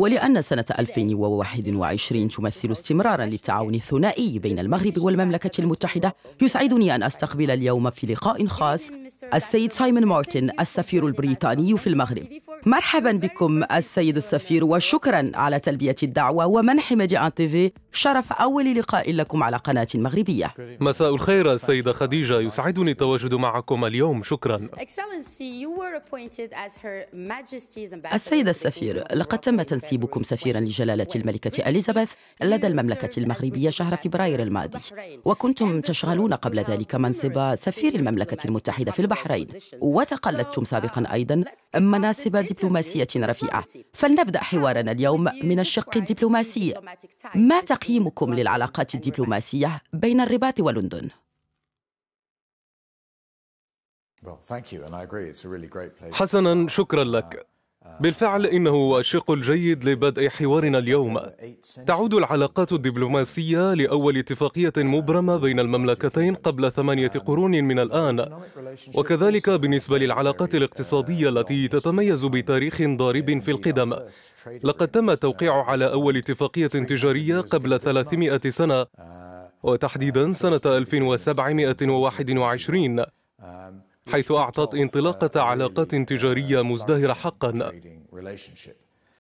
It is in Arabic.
ولأن سنة 2021 تمثل استمرارا للتعاون الثنائي بين المغرب والمملكة المتحدة يسعدني أن أستقبل اليوم في لقاء خاص السيد سايمون مارتن السفير البريطاني في المغرب مرحبا بكم السيد السفير وشكرا على تلبية الدعوة ومنح تي تيفي شرف أول لقاء لكم على قناة مغربية مساء الخير السيدة خديجة يسعدني التواجد معكم اليوم شكرا السيد السفير لقد تم تنسيبكم سفيرا لجلالة الملكة إليزابيث لدى المملكة المغربية شهر فبراير الماضي وكنتم تشغلون قبل ذلك منصب سفير المملكة المتحدة في البحرين وتقلدتم سابقا أيضا مناصب دبلوماسية رفيعة فلنبدأ حوارنا اليوم من الشق الدبلوماسي ما تقييمكم للعلاقات الدبلوماسية بين الرباط ولندن؟ حسنا شكرا لك بالفعل إنه الشق الجيد لبدء حوارنا اليوم تعود العلاقات الدبلوماسية لأول اتفاقية مبرمة بين المملكتين قبل ثمانية قرون من الآن وكذلك بالنسبة للعلاقات الاقتصادية التي تتميز بتاريخ ضارب في القدم لقد تم التوقيع على أول اتفاقية تجارية قبل 300 سنة وتحديدا سنة 1721 حيث أعطت انطلاقة علاقات تجارية مزدهرة حقاً